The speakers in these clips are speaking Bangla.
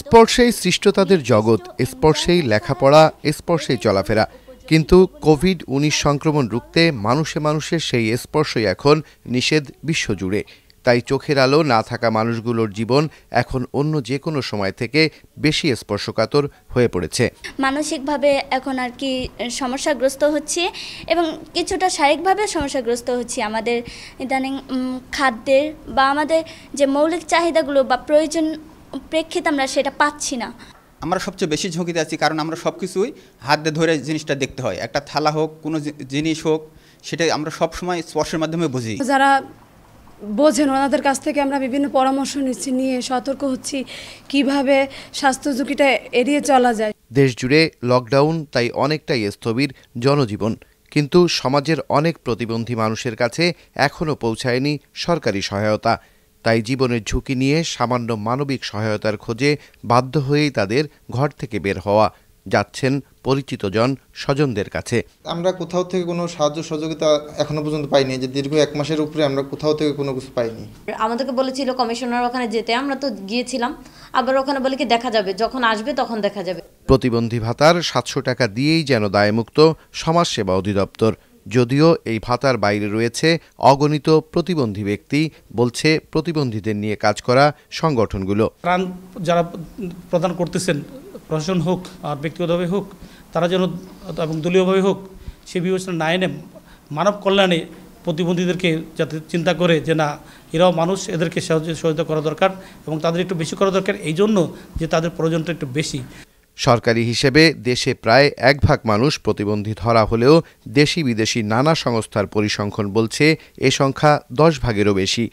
স্পর্শেই সৃষ্ট তাদের জগৎ স্পর্শেই লেখাপড়া স্পর্শেই চলাফেরা কিন্তু কোভিড উনিশ সংক্রমণ রুখতে মানুষে মানুষের সেই স্পর্শই এখন নিষেধ বিশ্বজুড়ে তাই চোখের আলো না থাকা মানুষগুলোর জীবন এখন অন্য যে কোনো সময় থেকে বেশি স্পর্শকাতর হয়ে পড়েছে মানসিকভাবে এখন আর কি সমস্যাগ্রস্ত হচ্ছে এবং কিছুটা শারীরিকভাবে সমস্যাগ্রস্ত হচ্ছে আমাদের ইদানিং খাদ্যের বা আমাদের যে মৌলিক চাহিদাগুলো বা প্রয়োজন প্রেক্ষিতে আমরা সেটা পাচ্ছি না আমরা সবচেয়ে বেশি ঝুঁকিতে আছি কারণ আমরা সব কিছুই হাতে ধরে জিনিসটা দেখতে হয় একটা থালা হোক কোনো জিনিস হোক সেটা আমরা সব সময় স্পর্শের মাধ্যমে বুঝি যারা বোঝেন ওনাদের কাছ থেকে আমরা বিভিন্ন পরামর্শ নিচ্ছি নিয়ে সতর্ক হচ্ছি কিভাবে স্বাস্থ্য ঝুঁকিটা এড়িয়ে চলা যায় দেশ জুড়ে লকডাউন তাই অনেকটাই স্থবির জনজীবন কিন্তু সমাজের অনেক প্রতিবন্ধী মানুষের কাছে এখনও পৌঁছায়নি সরকারি সহায়তা তাই জীবনের ঝুঁকি নিয়ে সামান্য মানবিক সহায়তার খোঁজে বাধ্য হয়েই তাদের ঘর থেকে বের হওয়া যাচ্ছেন পরিচিতজন স্বজনদের কাছে আমরা কোথাও থেকে কোনো সাহায্য সহযোগিতা এখনো পর্যন্ত পাইনি যে দীর্ঘ এক মাসের উপরে আমরা কোথাও থেকে কোনো কিছু পাইনি আমাদেরকে বলেছিল কমিশনার ওখানে যেতে আমরা তো গিয়েছিলাম আবার ওখানে বলে কি দেখা যাবে যখন আসবে তখন দেখা যাবে প্রতিবন্ধী ভাতার সাতশো টাকা দিয়েই যেন দায়মুক্ত সমাজসেবা অধিদপ্তর যদিও এই ভাতার বাইরে রয়েছে অগণিত প্রতিবন্ধী ব্যক্তি বলছে প্রতিবন্ধীদের নিয়ে কাজ করা সংগঠনগুলো ত্রাণ যারা প্রদান করতেছেন প্রশাসন হোক আর ব্যক্তিগতভাবে হোক তারা যেন এবং দলীয়ভাবে হোক সে বিবেচনা না এনে মানব কল্যাণে প্রতিবন্ধীদেরকে যাতে চিন্তা করে যে না এরাও মানুষ এদেরকে সহযোগিতা করা দরকার এবং তাদের একটু বেশি করা দরকার এই জন্য যে তাদের প্রয়োজনটা একটু বেশি সরকারি হিসেবে দেশে প্রায় এক ভাগ মানুষ প্রতিবন্ধী ধরা হলেও দেশি বিদেশি নানা সংস্থার পরিসংখ্যান বলছে এ সংখ্যা দশ ভাগেরও বেশি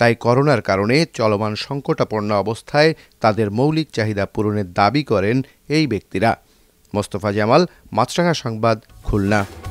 তাই করোনার কারণে চলমান সংকটাপন্ন অবস্থায় তাদের মৌলিক চাহিদা পূরণের দাবি করেন এই ব্যক্তিরা মোস্তফা জামাল মাছরাঙা সংবাদ খুলনা